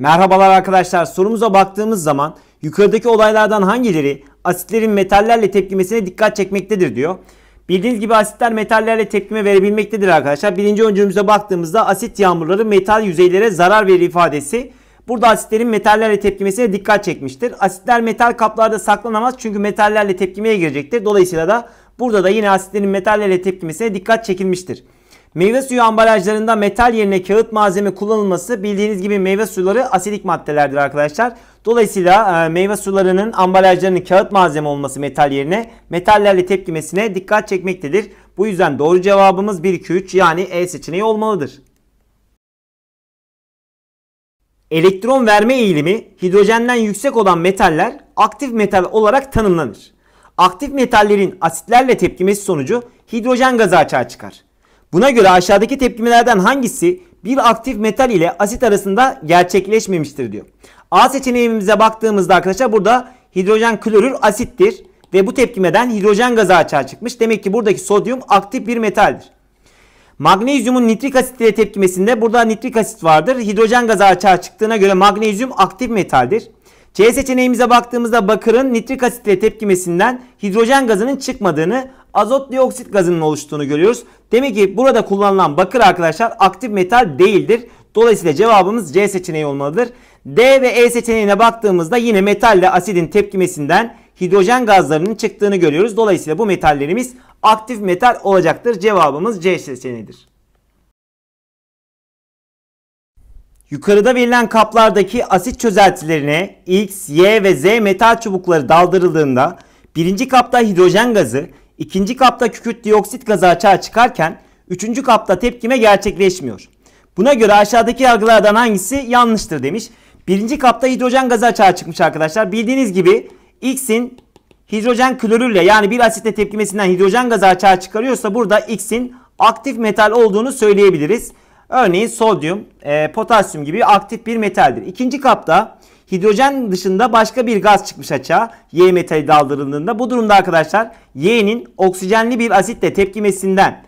Merhabalar arkadaşlar sorumuza baktığımız zaman yukarıdaki olaylardan hangileri asitlerin metallerle tepkimesine dikkat çekmektedir diyor. Bildiğiniz gibi asitler metallerle tepkime verebilmektedir arkadaşlar. Birinci öncümüze baktığımızda asit yağmurları metal yüzeylere zarar verir ifadesi. Burada asitlerin metallerle tepkimesine dikkat çekmiştir. Asitler metal kaplarda saklanamaz çünkü metallerle tepkimeye girecektir. Dolayısıyla da burada da yine asitlerin metallerle tepkimesine dikkat çekilmiştir. Meyve suyu ambalajlarında metal yerine kağıt malzeme kullanılması bildiğiniz gibi meyve suları asidik maddelerdir arkadaşlar. Dolayısıyla e, meyve sularının ambalajlarının kağıt malzeme olması metal yerine metallerle tepkimesine dikkat çekmektedir. Bu yüzden doğru cevabımız 1-2-3 yani E seçeneği olmalıdır. Elektron verme eğilimi hidrojenden yüksek olan metaller aktif metal olarak tanımlanır. Aktif metallerin asitlerle tepkimesi sonucu hidrojen gazı açığa çıkar. Buna göre aşağıdaki tepkimelerden hangisi bir aktif metal ile asit arasında gerçekleşmemiştir diyor. A seçeneğimize baktığımızda arkadaşlar burada hidrojen klorür asittir ve bu tepkimeden hidrojen gazı açığa çıkmış. Demek ki buradaki sodyum aktif bir metaldir. Magnezyumun nitrik asit ile tepkimesinde burada nitrik asit vardır. Hidrojen gazı açığa çıktığına göre magnezyum aktif metaldir. C seçeneğimize baktığımızda bakırın nitrik asit ile tepkimesinden hidrojen gazının çıkmadığını azot dioksit gazının oluştuğunu görüyoruz. Demek ki burada kullanılan bakır arkadaşlar aktif metal değildir. Dolayısıyla cevabımız C seçeneği olmalıdır. D ve E seçeneğine baktığımızda yine metalle asidin tepkimesinden hidrojen gazlarının çıktığını görüyoruz. Dolayısıyla bu metallerimiz aktif metal olacaktır. Cevabımız C seçeneğidir. Yukarıda verilen kaplardaki asit çözeltilerine X, Y ve Z metal çubukları daldırıldığında birinci kapta hidrojen gazı, İkinci kapta kükürt dioksit gazı açığa çıkarken üçüncü kapta tepkime gerçekleşmiyor. Buna göre aşağıdaki yargılardan hangisi yanlıştır demiş. Birinci kapta hidrojen gazı açığa çıkmış arkadaşlar. Bildiğiniz gibi X'in hidrojen klorürle yani bir asitle tepkimesinden hidrojen gazı açığa çıkarıyorsa burada X'in aktif metal olduğunu söyleyebiliriz. Örneğin sodyum, e, potasyum gibi aktif bir metaldir. İkinci kapta Hidrojen dışında başka bir gaz çıkmış açığa Y metali daldırıldığında. Bu durumda arkadaşlar Y'nin oksijenli bir asitle tepkimesinden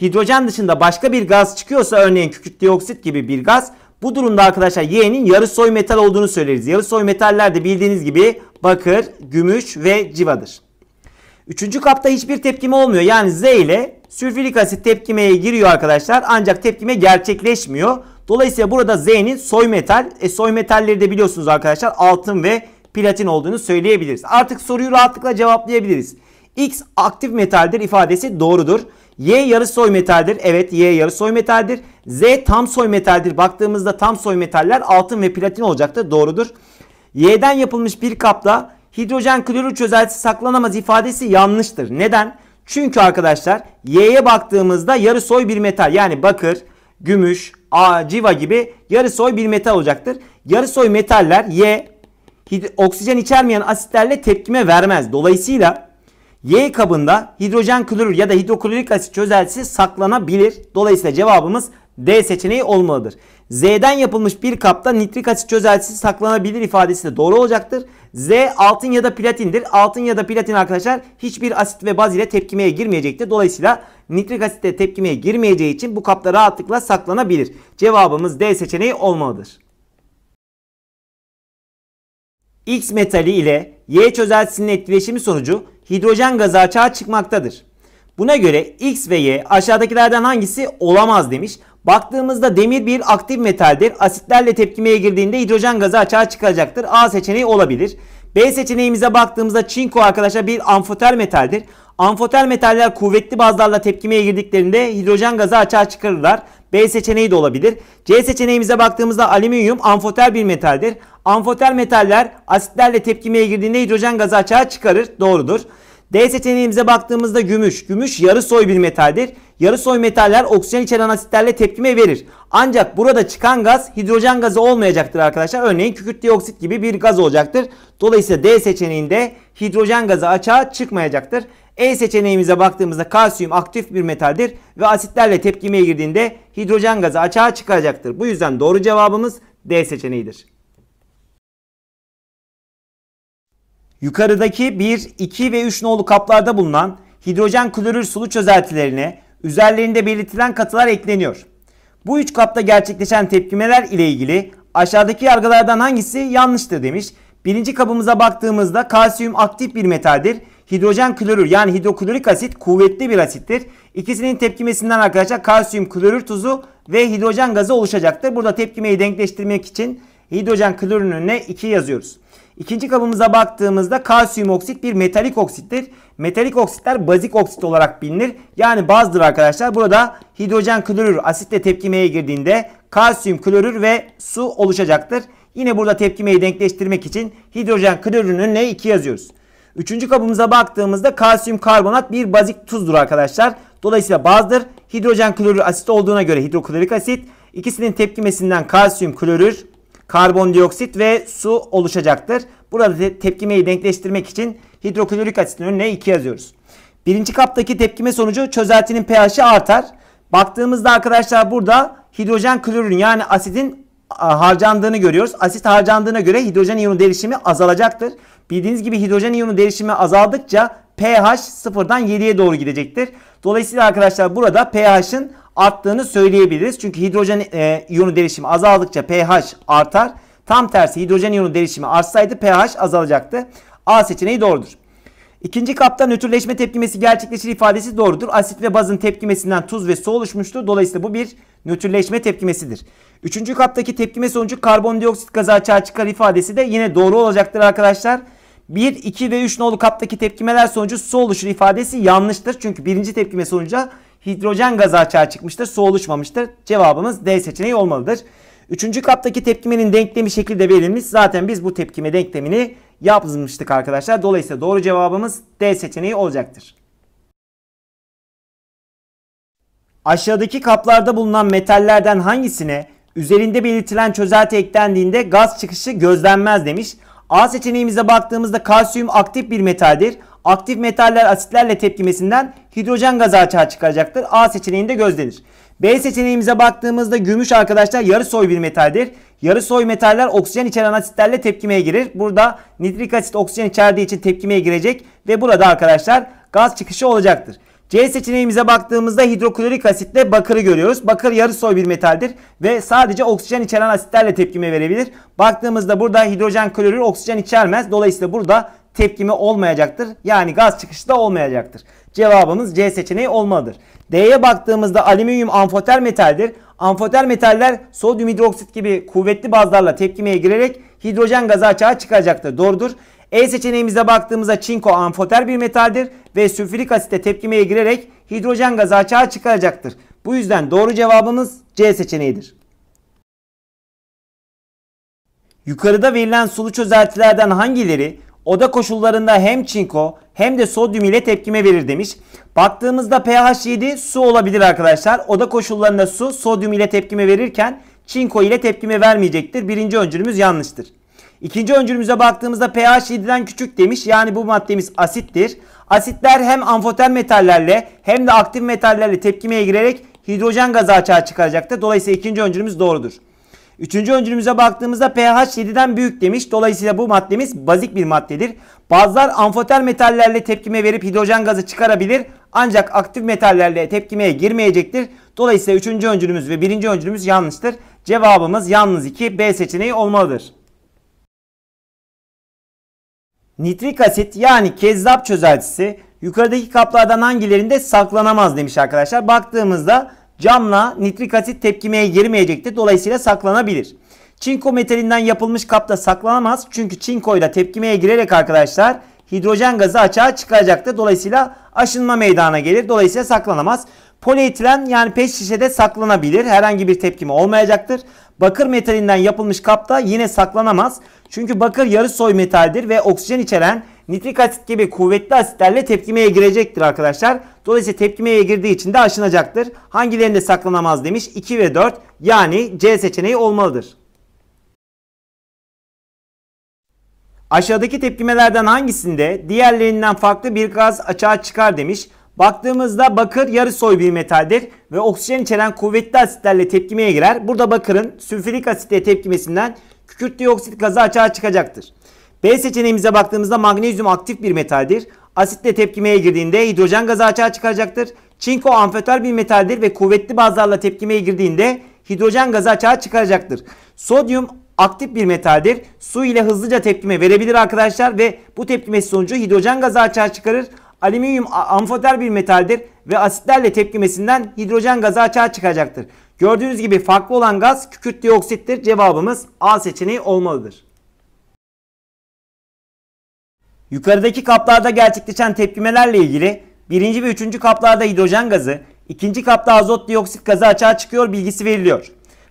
hidrojen dışında başka bir gaz çıkıyorsa örneğin kükürt dioksit gibi bir gaz bu durumda arkadaşlar Y'nin yarı soy metal olduğunu söyleriz. Yarı soy metaller de bildiğiniz gibi bakır, gümüş ve civadır. Üçüncü kapta hiçbir tepkime olmuyor. Yani Z ile sülfürik asit tepkimeye giriyor arkadaşlar. Ancak tepkime gerçekleşmiyor. Dolayısıyla burada Z'nin soy metal. E, soy metalleri de biliyorsunuz arkadaşlar altın ve platin olduğunu söyleyebiliriz. Artık soruyu rahatlıkla cevaplayabiliriz. X aktif metaldir ifadesi doğrudur. Y yarı soy metaldir. Evet Y yarı soy metaldir. Z tam soy metaldir. Baktığımızda tam soy metaller altın ve platin olacaktır. Doğrudur. Y'den yapılmış bir kapta hidrojen klorür çözeltisi saklanamaz ifadesi yanlıştır. Neden? Çünkü arkadaşlar Y'ye baktığımızda yarı soy bir metal yani bakır, gümüş, A, civa gibi yarı yarısoy bir metal olacaktır. Yarı Yarısoy metaller Y oksijen içermeyen asitlerle tepkime vermez. Dolayısıyla Y kabında hidrojen klorür ya da hidroklorik asit çözeltisi saklanabilir. Dolayısıyla cevabımız D seçeneği olmalıdır. Z'den yapılmış bir kapta nitrik asit çözeltisi saklanabilir ifadesi de doğru olacaktır. Z altın ya da platindir. Altın ya da platin arkadaşlar hiçbir asit ve baz ile tepkimeye girmeyecektir. Dolayısıyla nitrik asitte tepkimeye girmeyeceği için bu kapta rahatlıkla saklanabilir. Cevabımız D seçeneği olmalıdır. X metali ile Y çözeltisinin etkileşimi sonucu hidrojen gazı açığa çıkmaktadır. Buna göre X ve Y aşağıdakilerden hangisi olamaz demiş. Baktığımızda demir bir aktif metaldir. Asitlerle tepkimeye girdiğinde hidrojen gazı açığa çıkacaktır. A seçeneği olabilir. B seçeneğimize baktığımızda çinko arkadaşlar bir amfoter metaldir. Amfoter metaller kuvvetli bazlarla tepkimeye girdiklerinde hidrojen gazı açığa çıkarırlar. B seçeneği de olabilir. C seçeneğimize baktığımızda alüminyum amfoter bir metaldir. Amfoter metaller asitlerle tepkimeye girdiğinde hidrojen gazı açığa çıkarır. Doğrudur. D seçeneğimize baktığımızda gümüş. Gümüş yarı soy bir metaldir. Yarı soy metaller oksijen içeren asitlerle tepkime verir. Ancak burada çıkan gaz hidrojen gazı olmayacaktır arkadaşlar. Örneğin kükürt dioksit gibi bir gaz olacaktır. Dolayısıyla D seçeneğinde hidrojen gazı açığa çıkmayacaktır. E seçeneğimize baktığımızda kalsiyum aktif bir metaldir ve asitlerle tepkimeye girdiğinde hidrojen gazı açığa çıkacaktır. Bu yüzden doğru cevabımız D seçeneğidir. Yukarıdaki 1, 2 ve 3 nolu kaplarda bulunan hidrojen klorür sulu çözeltilerine üzerlerinde belirtilen katılar ekleniyor. Bu üç kapta gerçekleşen tepkimeler ile ilgili aşağıdaki yargılardan hangisi yanlıştır demiş. Birinci kabımıza baktığımızda kalsiyum aktif bir metaldir. Hidrojen klorür yani hidroklorik asit kuvvetli bir asittir. İkisinin tepkimesinden arkadaşlar kalsiyum klorür tuzu ve hidrojen gazı oluşacaktır. Burada tepkimeyi denkleştirmek için hidrojen klorürün önüne 2 yazıyoruz. İkinci kabımıza baktığımızda kalsiyum oksit bir metalik oksittir. Metalik oksitler bazik oksit olarak bilinir. Yani bazdır arkadaşlar. Burada hidrojen klorür asitle tepkimeye girdiğinde kalsiyum klorür ve su oluşacaktır. Yine burada tepkimeyi denkleştirmek için hidrojen klorürün önüne 2 yazıyoruz. Üçüncü kabımıza baktığımızda kalsiyum karbonat bir bazik tuzdur arkadaşlar. Dolayısıyla bazdır. Hidrojen klorür asit olduğuna göre hidroklorik asit. İkisinin tepkimesinden kalsiyum klorür karbondioksit ve su oluşacaktır. Burada tepkimeyi denkleştirmek için hidroklorik asitin önüne 2 yazıyoruz. Birinci kaptaki tepkime sonucu çözeltinin pH'i artar. Baktığımızda arkadaşlar burada hidrojen klorürün yani asitin harcandığını görüyoruz. Asit harcandığına göre hidrojen iyonu derişimi azalacaktır. Bildiğiniz gibi hidrojen iyonu derişimi azaldıkça pH sıfırdan 7'ye doğru gidecektir. Dolayısıyla arkadaşlar burada pH'ın arttığını söyleyebiliriz. Çünkü hidrojen e, iyonu derişimi azaldıkça pH artar. Tam tersi hidrojen iyonu derişimi artsaydı pH azalacaktı. A seçeneği doğrudur. İkinci kapta nötrleşme tepkimesi gerçekleşir ifadesi doğrudur. Asit ve bazın tepkimesinden tuz ve su oluşmuştur. Dolayısıyla bu bir nötrleşme tepkimesidir. Üçüncü kaptaki tepkime sonucu karbondioksit gazı açığa çıkar ifadesi de yine doğru olacaktır arkadaşlar. Arkadaşlar. 1, 2 ve 3 nolu kaptaki tepkimeler sonucu su oluşur ifadesi yanlıştır. Çünkü birinci tepkime sonucu hidrojen gazı açığa çıkmıştır. Su oluşmamıştır. Cevabımız D seçeneği olmalıdır. Üçüncü kaptaki tepkimenin denklemi şekilde verilmiş. Zaten biz bu tepkime denklemini yapmıştık arkadaşlar. Dolayısıyla doğru cevabımız D seçeneği olacaktır. Aşağıdaki kaplarda bulunan metallerden hangisine üzerinde belirtilen çözelti eklendiğinde gaz çıkışı gözlenmez demiş. A seçeneğimize baktığımızda kalsiyum aktif bir metaldir. Aktif metaller asitlerle tepkimesinden hidrojen gazı açığa çıkacaktır. A seçeneğinde gözlenir. B seçeneğimize baktığımızda gümüş arkadaşlar yarı soy bir metaldir. Yarı soy metaller oksijen içeren asitlerle tepkimeye girir. Burada nitrik asit oksijen içerdiği için tepkimeye girecek ve burada arkadaşlar gaz çıkışı olacaktır. C seçeneğimize baktığımızda hidroklorik asitle bakırı görüyoruz. Bakır yarı yarısoy bir metaldir ve sadece oksijen içeren asitlerle tepkime verebilir. Baktığımızda burada hidrojen klorür oksijen içermez. Dolayısıyla burada tepkime olmayacaktır. Yani gaz çıkışı da olmayacaktır. Cevabımız C seçeneği olmalıdır. D'ye baktığımızda alüminyum amfoter metaldir. Amfoter metaller sodyum hidroksit gibi kuvvetli bazlarla tepkimeye girerek hidrojen gazı açığa çıkacaktır. Doğrudur. E seçeneğimize baktığımızda çinko amfoter bir metaldir ve sülfürik asite tepkimeye girerek hidrojen gazı açığa çıkaracaktır. Bu yüzden doğru cevabımız C seçeneğidir. Yukarıda verilen sulu çözeltilerden hangileri oda koşullarında hem çinko hem de sodyum ile tepkime verir demiş. Baktığımızda pH 7 su olabilir arkadaşlar. Oda koşullarında su sodyum ile tepkime verirken çinko ile tepkime vermeyecektir. Birinci öncülümüz yanlıştır. İkinci öncülümüze baktığımızda pH 7'den küçük demiş. Yani bu maddemiz asittir. Asitler hem amfoter metallerle hem de aktif metallerle tepkimeye girerek hidrojen gazı açığa çıkaracaktır. Dolayısıyla ikinci öncülümüz doğrudur. Üçüncü öncülümüze baktığımızda pH 7'den büyük demiş. Dolayısıyla bu maddemiz bazik bir maddedir. Bazılar amfoter metallerle tepkime verip hidrojen gazı çıkarabilir. Ancak aktif metallerle tepkimeye girmeyecektir. Dolayısıyla üçüncü öncülümüz ve birinci öncülümüz yanlıştır. Cevabımız yalnız 2 B seçeneği olmalıdır. Nitrik asit yani kezzap çözeltisi yukarıdaki kaplardan hangilerinde saklanamaz demiş arkadaşlar. Baktığımızda camla nitrik asit tepkimeye girmeyecekti Dolayısıyla saklanabilir. Çinko metalinden yapılmış kapta saklanamaz. Çünkü çinkoyla tepkimeye girerek arkadaşlar hidrojen gazı açığa çıkaracaktır. Dolayısıyla aşınma meydana gelir. Dolayısıyla saklanamaz. Polietilen yani pet şişede saklanabilir. Herhangi bir tepkimi olmayacaktır. Bakır metalinden yapılmış kapta yine saklanamaz. Çünkü bakır yarı soy metaldir ve oksijen içeren nitrik asit gibi kuvvetli asitlerle tepkimeye girecektir arkadaşlar. Dolayısıyla tepkimeye girdiği için de aşınacaktır. Hangilerinde saklanamaz demiş 2 ve 4 yani C seçeneği olmalıdır. Aşağıdaki tepkimelerden hangisinde diğerlerinden farklı bir gaz açığa çıkar demiş. Baktığımızda bakır yarı soy bir metaldir ve oksijen içeren kuvvetli asitlerle tepkimeye girer. Burada bakırın sülfürik asitle tepkimesinden kükürt dioksit gazı açığa çıkacaktır. B seçeneğimize baktığımızda magnezyum aktif bir metaldir. Asitle tepkimeye girdiğinde hidrojen gazı açığa çıkacaktır. Çinko amfetör bir metaldir ve kuvvetli bazlarla tepkimeye girdiğinde hidrojen gazı açığa çıkacaktır. Sodyum aktif bir metaldir. Su ile hızlıca tepkime verebilir arkadaşlar ve bu tepkime sonucu hidrojen gazı açığa çıkarır. Alüminyum amfoter bir metaldir ve asitlerle tepkimesinden hidrojen gazı açığa çıkacaktır. Gördüğünüz gibi farklı olan gaz kükürt dioksittir. Cevabımız A seçeneği olmalıdır. Yukarıdaki kaplarda gerçekleşen tepkimelerle ilgili birinci ve üçüncü kaplarda hidrojen gazı, ikinci kapta azot dioksit gazı açığa çıkıyor bilgisi veriliyor.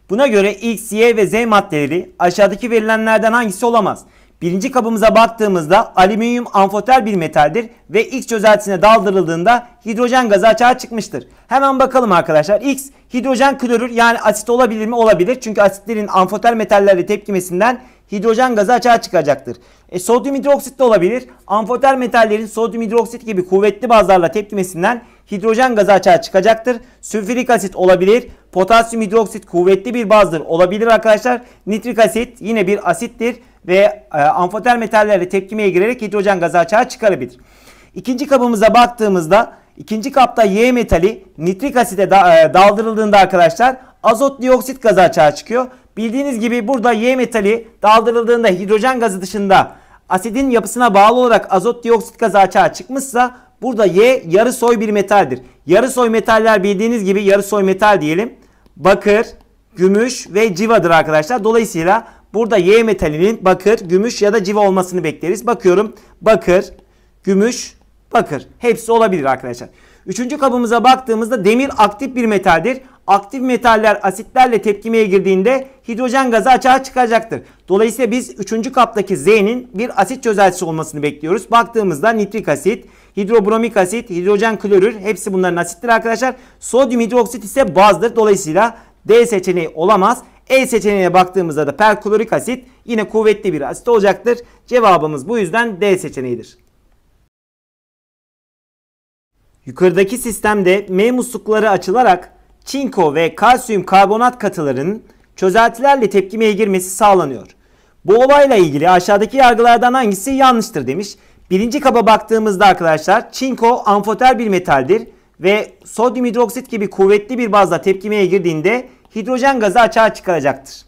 Buna göre X, Y ve Z maddeleri aşağıdaki verilenlerden hangisi olamaz? Birinci kabımıza baktığımızda alüminyum amfoter bir metaldir ve X çözeltisine daldırıldığında hidrojen gazı açığa çıkmıştır. Hemen bakalım arkadaşlar. X hidrojen klorür yani asit olabilir mi? Olabilir. Çünkü asitlerin amfoter metallerle tepkimesinden hidrojen gazı açığa çıkacaktır. E, sodyum hidroksit de olabilir. Amfoter metallerin sodyum hidroksit gibi kuvvetli bazlarla tepkimesinden hidrojen gazı açığa çıkacaktır. Sülfürik asit olabilir. Potasyum hidroksit kuvvetli bir bazdır olabilir arkadaşlar. Nitrik asit yine bir asittir ve e, amfoter metallerle tepkimeye girerek hidrojen gazı açığa çıkarabilir. İkinci kabımıza baktığımızda ikinci kapta Y metali nitrik asite e, daldırıldığında arkadaşlar azot dioksit gazı açığa çıkıyor. Bildiğiniz gibi burada Y metali daldırıldığında hidrojen gazı dışında asidin yapısına bağlı olarak azot dioksit gazı açığa çıkmışsa burada Y yarı soy bir metaldir. Yarı soy metaller bildiğiniz gibi yarı soy metal diyelim. Bakır, gümüş ve civadır arkadaşlar. Dolayısıyla Burada Y metalinin bakır, gümüş ya da civa olmasını bekleriz. Bakıyorum bakır, gümüş, bakır. Hepsi olabilir arkadaşlar. Üçüncü kabımıza baktığımızda demir aktif bir metaldir. Aktif metaller asitlerle tepkimeye girdiğinde hidrojen gazı açığa çıkacaktır. Dolayısıyla biz üçüncü kaptaki Z'nin bir asit çözeltisi olmasını bekliyoruz. Baktığımızda nitrik asit, hidrobromik asit, hidrojen klorür hepsi bunların asittir arkadaşlar. Sodyum hidroksit ise bazdır. Dolayısıyla D seçeneği olamaz. E seçeneğine baktığımızda da perklorik asit yine kuvvetli bir asit olacaktır. Cevabımız bu yüzden D seçeneğidir. Yukarıdaki sistemde M muslukları açılarak çinko ve kalsiyum karbonat katılarının çözeltilerle tepkimeye girmesi sağlanıyor. Bu olayla ilgili aşağıdaki yargılardan hangisi yanlıştır demiş. Birinci kaba baktığımızda arkadaşlar çinko amfoter bir metaldir ve sodyum hidroksit gibi kuvvetli bir bazla tepkimeye girdiğinde hidrojen gazı açığa çıkaracaktır.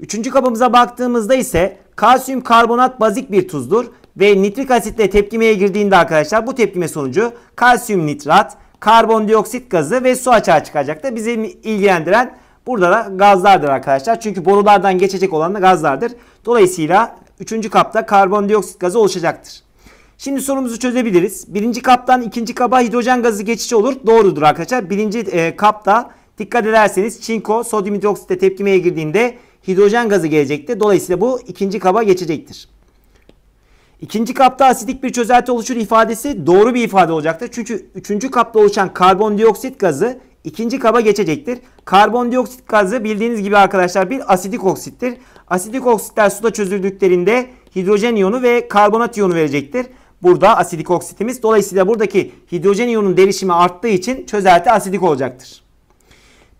Üçüncü kabımıza baktığımızda ise kalsiyum karbonat bazik bir tuzdur ve nitrik asitle tepkimeye girdiğinde arkadaşlar bu tepkime sonucu kalsiyum nitrat, karbondioksit gazı ve su açığa çıkacaktır. Bizi ilgilendiren burada da gazlardır arkadaşlar. Çünkü borulardan geçecek olan da gazlardır. Dolayısıyla üçüncü kapta karbondioksit gazı oluşacaktır. Şimdi sorumuzu çözebiliriz. Birinci kaptan ikinci kaba hidrojen gazı geçici olur. Doğrudur arkadaşlar. Birinci e, kapta Dikkat ederseniz çinko sodyum hidroksitle tepkimeye girdiğinde hidrojen gazı gelecekti. Dolayısıyla bu ikinci kaba geçecektir. İkinci kapta asidik bir çözelti oluşur ifadesi doğru bir ifade olacaktır. Çünkü üçüncü kapta oluşan karbondioksit gazı ikinci kaba geçecektir. Karbondioksit gazı bildiğiniz gibi arkadaşlar bir asidik oksittir. Asidik oksitler suda çözüldüklerinde hidrojen iyonu ve karbonat iyonu verecektir. Burada asidik oksitimiz. Dolayısıyla buradaki hidrojen iyonun derişimi arttığı için çözelti asidik olacaktır.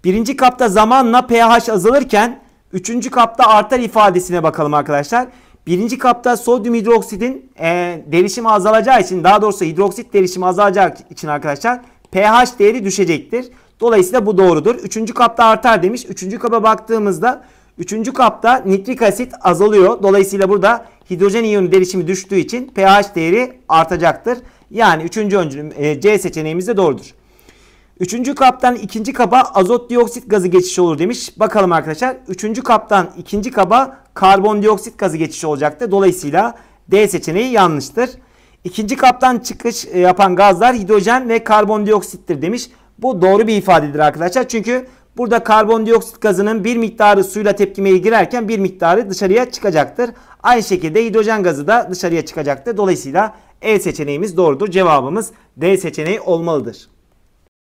Birinci kapta zamanla pH azalırken üçüncü kapta artar ifadesine bakalım arkadaşlar. Birinci kapta sodyum hidroksitin e, derişimi azalacağı için daha doğrusu hidroksit derişimi azalacağı için arkadaşlar pH değeri düşecektir. Dolayısıyla bu doğrudur. Üçüncü kapta artar demiş. Üçüncü kaba baktığımızda üçüncü kapta nitrik asit azalıyor. Dolayısıyla burada hidrojen iyonu derişimi düştüğü için pH değeri artacaktır. Yani üçüncü öncülüm e, C seçeneğimiz de doğrudur. Üçüncü kaptan ikinci kaba azot dioksit gazı geçişi olur demiş. Bakalım arkadaşlar. Üçüncü kaptan ikinci kaba karbondioksit gazı geçişi olacaktı. Dolayısıyla D seçeneği yanlıştır. İkinci kaptan çıkış e, yapan gazlar hidrojen ve karbondioksittir demiş. Bu doğru bir ifadedir arkadaşlar. Çünkü burada karbondioksit gazının bir miktarı suyla tepkimeye girerken bir miktarı dışarıya çıkacaktır. Aynı şekilde hidrojen gazı da dışarıya çıkacaktır. Dolayısıyla E seçeneğimiz doğrudur. Cevabımız D seçeneği olmalıdır.